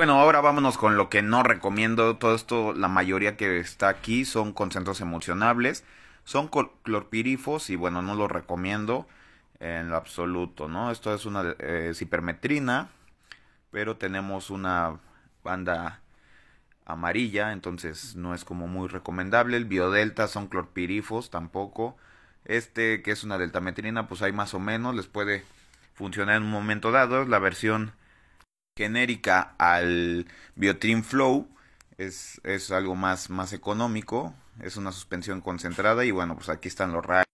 Bueno, ahora vámonos con lo que no recomiendo. Todo esto, la mayoría que está aquí son concentros emocionables. Son clorpirifos y bueno, no los recomiendo en lo absoluto, ¿no? Esto es una eh, cipermetrina, pero tenemos una banda amarilla, entonces no es como muy recomendable. El biodelta son clorpirifos tampoco. Este que es una deltametrina, pues hay más o menos, les puede funcionar en un momento dado. La versión genérica al Biotrim Flow. Es, es algo más, más económico. Es una suspensión concentrada. Y bueno, pues aquí están los rayos.